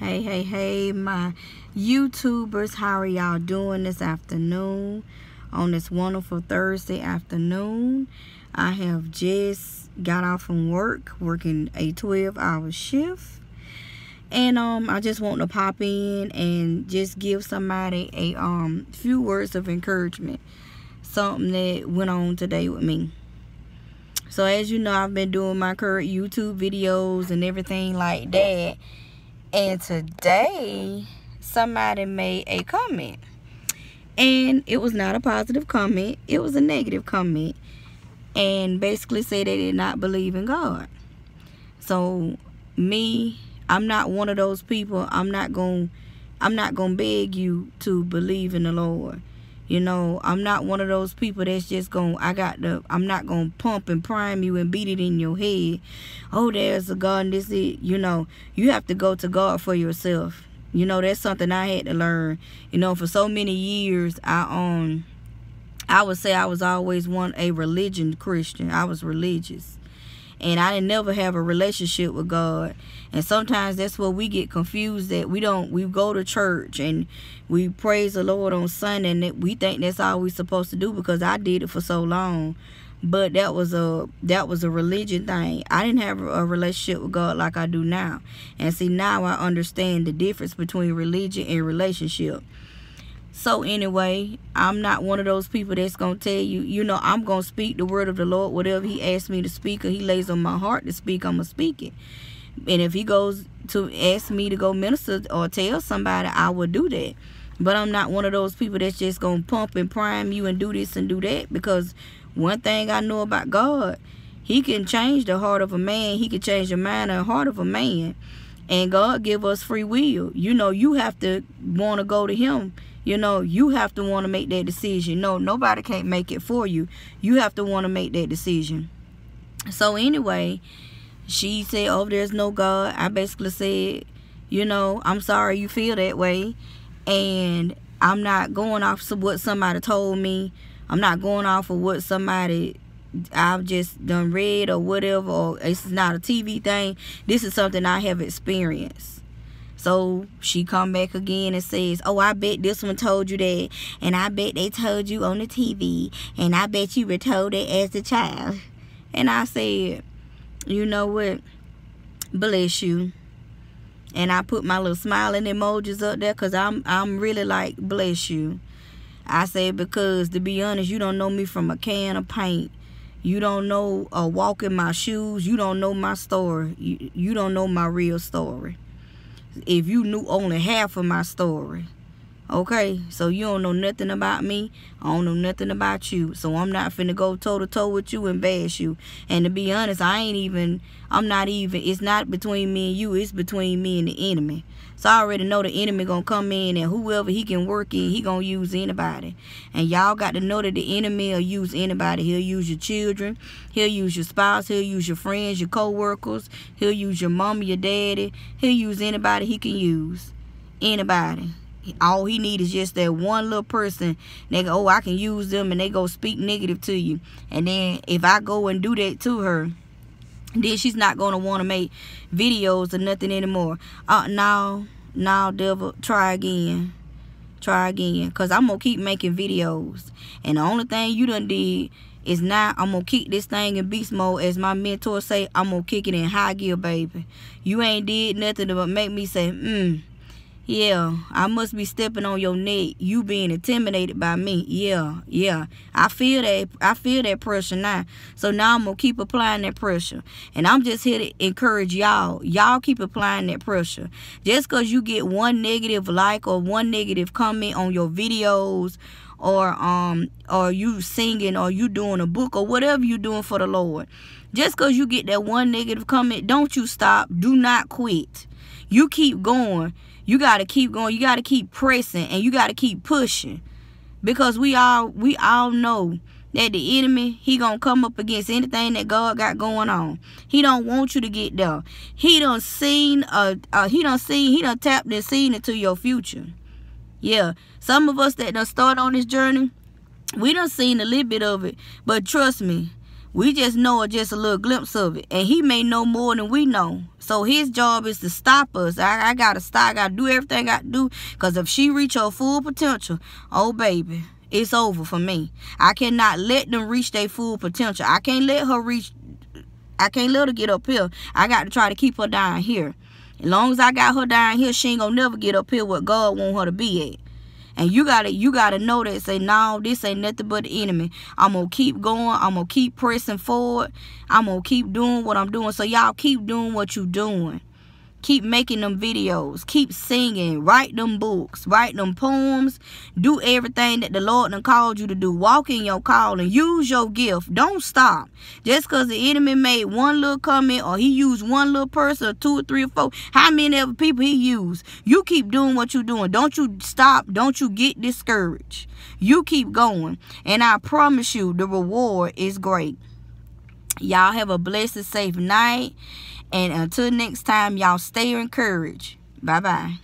hey hey hey my youtubers how are y'all doing this afternoon on this wonderful thursday afternoon i have just got off from work working a 12 hour shift and um i just want to pop in and just give somebody a um few words of encouragement something that went on today with me so as you know i've been doing my current youtube videos and everything like that and today, somebody made a comment. And it was not a positive comment. It was a negative comment. And basically said they did not believe in God. So, me, I'm not one of those people. I'm not going I'm not going to beg you to believe in the Lord. You know, I'm not one of those people that's just going, I got the, I'm not going to pump and prime you and beat it in your head. Oh, there's a God and this is, you know, you have to go to God for yourself. You know, that's something I had to learn. You know, for so many years, I, um, I would say I was always one, a religion Christian. I was religious and I didn't never have a relationship with God. And sometimes that's where we get confused that we don't we go to church and we praise the Lord on Sunday and that we think that's all we're supposed to do because I did it for so long. But that was a that was a religion thing. I didn't have a relationship with God like I do now. And see now I understand the difference between religion and relationship. So anyway, I'm not one of those people that's going to tell you, you know, I'm going to speak the word of the Lord. Whatever he asks me to speak or he lays on my heart to speak, I'm going to speak it. And if he goes to ask me to go minister or tell somebody, I will do that. But I'm not one of those people that's just going to pump and prime you and do this and do that. Because one thing I know about God, he can change the heart of a man. He can change the mind and heart of a man. And God give us free will. You know, you have to want to go to him. You know, you have to want to make that decision. No, nobody can't make it for you. You have to want to make that decision. So anyway, she said, oh, there's no God. I basically said, you know, I'm sorry you feel that way. And I'm not going off of what somebody told me. I'm not going off of what somebody I've just done read or whatever, or it's not a TV thing. This is something I have experienced. So she come back again and says, "Oh, I bet this one told you that, and I bet they told you on the TV, and I bet you were told it as a child." And I said, "You know what? Bless you." And I put my little smiling emojis up there because I'm I'm really like, "Bless you." I said because to be honest, you don't know me from a can of paint. You don't know a uh, walk in my shoes. You don't know my story. You, you don't know my real story. If you knew only half of my story, Okay, so you don't know nothing about me. I don't know nothing about you. So I'm not finna go toe to toe with you and bash you. And to be honest, I ain't even, I'm not even, it's not between me and you. It's between me and the enemy. So I already know the enemy gonna come in and whoever he can work in, he gonna use anybody. And y'all got to know that the enemy will use anybody. He'll use your children. He'll use your spouse. He'll use your friends, your co-workers. He'll use your mama, your daddy. He'll use anybody he can use. Anybody all he need is just that one little person. They go, oh, I can use them, and they go speak negative to you. And then if I go and do that to her, then she's not gonna want to make videos or nothing anymore. Uh, now, now, devil, try again, try again, cause I'm gonna keep making videos. And the only thing you done did is now I'm gonna kick this thing in beast mode, as my mentor say. I'm gonna kick it in high gear, baby. You ain't did nothing to make me say, hmm yeah, I must be stepping on your neck. You being intimidated by me. Yeah, yeah. I feel that I feel that pressure now. So now I'm gonna keep applying that pressure. And I'm just here to encourage y'all. Y'all keep applying that pressure. Just cause you get one negative like or one negative comment on your videos or um or you singing or you doing a book or whatever you doing for the Lord. Just cause you get that one negative comment, don't you stop. Do not quit. You keep going you got to keep going. You got to keep pressing and you got to keep pushing because we all we all know that the enemy he gonna come up against anything that God got going on. He don't want you to get there. He don't seen uh, he he not seen he don't tapped and seen into your future. Yeah, some of us that done start on this journey, we done seen a little bit of it, but trust me, we just know just a little glimpse of it. And he may know more than we know. So his job is to stop us. I, I gotta stop. I gotta do everything I do. Cause if she reach her full potential, oh baby, it's over for me. I cannot let them reach their full potential. I can't let her reach I can't let her get up here. I got to try to keep her down here. As long as I got her down here, she ain't gonna never get up here what God want her to be at. And you gotta you gotta know that say, no, this ain't nothing but the enemy. I'm gonna keep going. I'm gonna keep pressing forward. I'm gonna keep doing what I'm doing. So y'all keep doing what you doing. Keep making them videos. Keep singing. Write them books. Write them poems. Do everything that the Lord done called you to do. Walk in your calling. Use your gift. Don't stop. Just because the enemy made one little comment or he used one little person or two or three or four, how many other people he used? You keep doing what you're doing. Don't you stop. Don't you get discouraged. You keep going. And I promise you, the reward is great. Y'all have a blessed, safe night. And until next time, y'all stay encouraged. Bye bye.